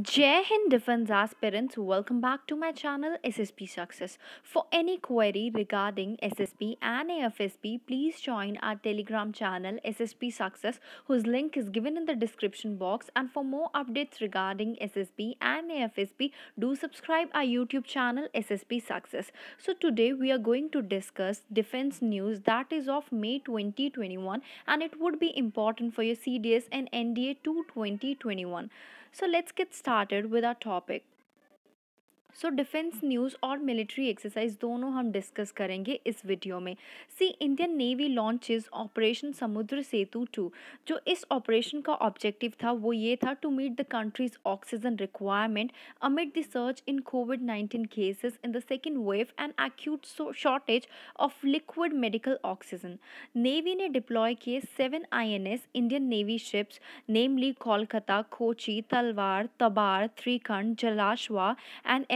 Jai Hind Defense aspirants, welcome back to my channel SSP Success. For any query regarding SSP and AFSP, please join our Telegram channel SSP Success whose link is given in the description box and for more updates regarding SSP and AFSP, do subscribe our YouTube channel SSP Success. So today we are going to discuss defense news that is of May 2021 and it would be important for your CDS and NDA 2021. So let's get started with our topic. So defence news और military exercise दोनों हम discuss करेंगे इस video में see Indian Navy launches operation Samudra Setu to जो इस operation का objective था वो ये था to meet the countries oxygen requirement amid the surge in COVID nineteen cases in the second wave and acute shortage of liquid medical oxygen navy ने deploy किए seven I Indian Navy ships namely Kolkata Kochi Talwar Tabar Trikhand Jalashwa and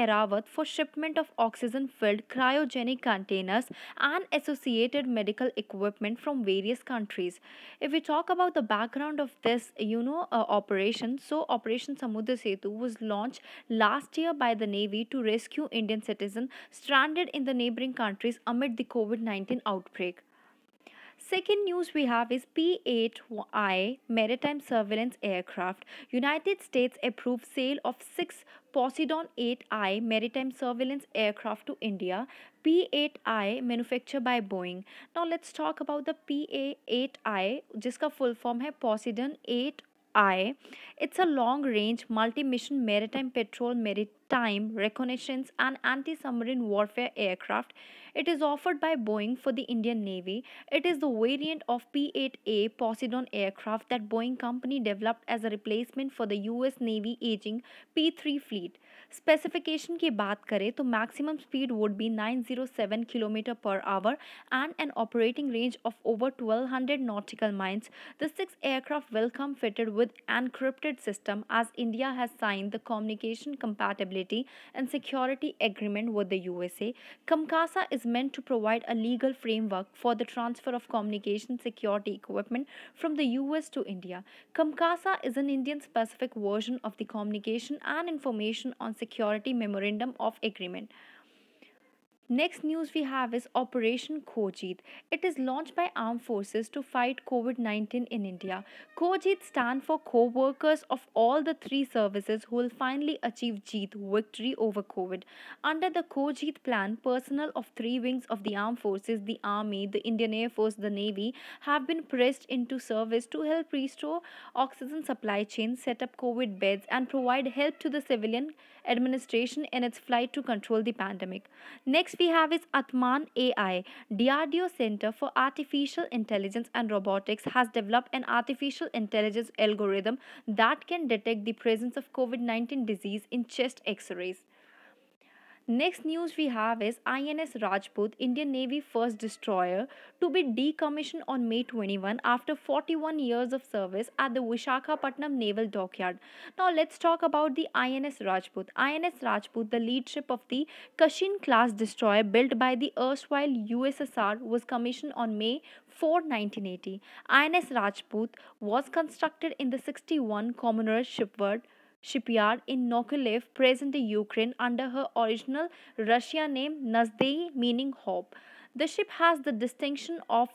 for shipment of oxygen filled cryogenic containers and associated medical equipment from various countries. If we talk about the background of this, you know, uh, operation, so Operation Samudra Setu was launched last year by the Navy to rescue Indian citizens stranded in the neighboring countries amid the COVID 19 outbreak. Second news we have is p8i maritime surveillance aircraft. United States approved sale of six Poseidon 8I maritime surveillance aircraft to India. p8i manufactured by Boeing. Now let's talk about the pa8i jiska full form hai Poseidon 8 I. It's a long range multi mission maritime patrol, maritime reconnaissance, and anti submarine warfare aircraft. It is offered by Boeing for the Indian Navy. It is the variant of P 8A Poseidon aircraft that Boeing Company developed as a replacement for the US Navy aging P 3 fleet. Specification की बात करें तो maximum speed would be 907 kilometre per hour and an operating range of over 1200 nautical miles. The six aircraft will come fitted with encrypted system as India has signed the communication compatibility and security agreement with the USA. Kamkasa is meant to provide a legal framework for the transfer of communication security equipment from the US to India. Kamkasa is an Indian specific version of the Communication and Information on security memorandum of agreement Next news we have is Operation Kojit. It is launched by armed forces to fight COVID-19 in India. Kojit stands for co-workers of all the three services who will finally achieve Jeet victory over COVID. Under the Kojit plan, personnel of three wings of the armed forces, the army, the Indian Air Force, the Navy have been pressed into service to help restore oxygen supply chain, set up COVID beds and provide help to the civilian administration in its flight to control the pandemic. Next we have is Atman AI. DRDO Center for Artificial Intelligence and Robotics has developed an artificial intelligence algorithm that can detect the presence of COVID-19 disease in chest x-rays. Next news we have is INS Rajput, Indian Navy first destroyer, to be decommissioned on May 21 after 41 years of service at the Vishakhapatnam Naval Dockyard. Now let's talk about the INS Rajput. INS Rajput, the lead ship of the Kashin class destroyer built by the erstwhile USSR, was commissioned on May 4, 1980. INS Rajput was constructed in the 61 Commoner shipyard shipyard in Nokolev, present-day Ukraine, under her original Russian name Nazdei, meaning hope. The ship has the distinction of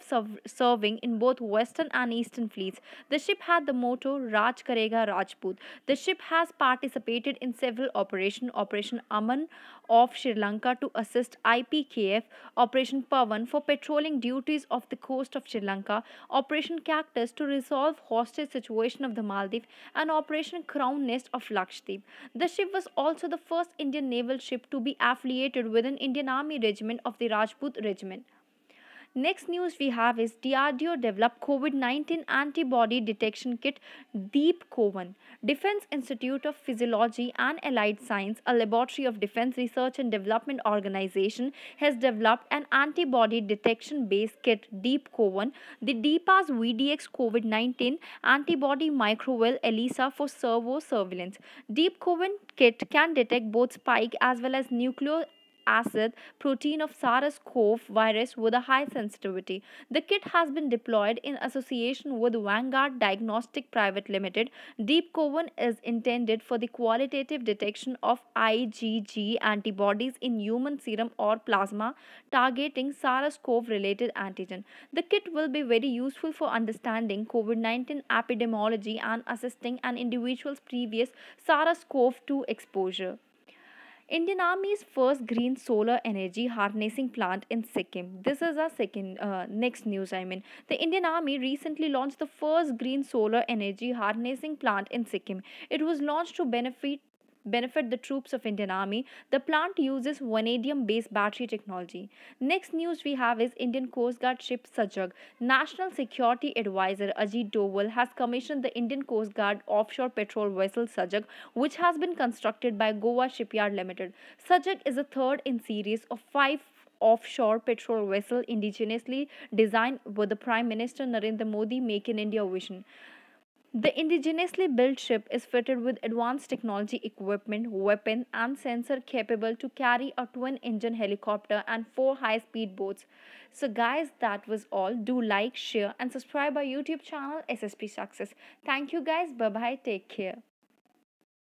serving in both Western and Eastern fleets. The ship had the motto Raj Karega Rajput. The ship has participated in several operations Operation Aman off Sri Lanka to assist IPKF, Operation Pavan for patrolling duties of the coast of Sri Lanka, Operation Cactus to resolve hostage situation of the Maldives, and Operation Crown Nest of Lakshadweep. The ship was also the first Indian naval ship to be affiliated with an Indian Army regiment of the Rajput Regiment women. Next news we have is DRDO developed COVID-19 antibody detection kit Deep Coven. Defense Institute of Physiology and Allied Science, a laboratory of Defense Research and Development Organization, has developed an antibody detection-based kit Deep Coven, the DPAS VDX COVID-19 antibody microwell ELISA for servo surveillance. Deep Coven kit can detect both spike as well as nuclear acid protein of SARS-CoV virus with a high sensitivity. The kit has been deployed in association with Vanguard Diagnostic Private Limited. Deep Coven is intended for the qualitative detection of IgG antibodies in human serum or plasma targeting SARS-CoV related antigen. The kit will be very useful for understanding COVID-19 epidemiology and assisting an individual's previous SARS-CoV-2 exposure. Indian Army's first green solar energy harnessing plant in Sikkim. This is our second uh, next news. I mean, the Indian Army recently launched the first green solar energy harnessing plant in Sikkim. It was launched to benefit benefit the troops of Indian Army, the plant uses vanadium-based battery technology. Next news we have is Indian Coast Guard ship Sajag. National Security Advisor Ajit Doval has commissioned the Indian Coast Guard offshore patrol vessel Sajag, which has been constructed by Goa Shipyard Limited. Sajag is the third in series of five offshore patrol vessel indigenously designed with the Prime Minister Narendra Modi Make in India vision. The indigenously built ship is fitted with advanced technology equipment, weapon and sensor capable to carry a twin engine helicopter and four high speed boats. So guys that was all. Do like, share and subscribe our YouTube channel SSP Success. Thank you guys. Bye bye. Take care.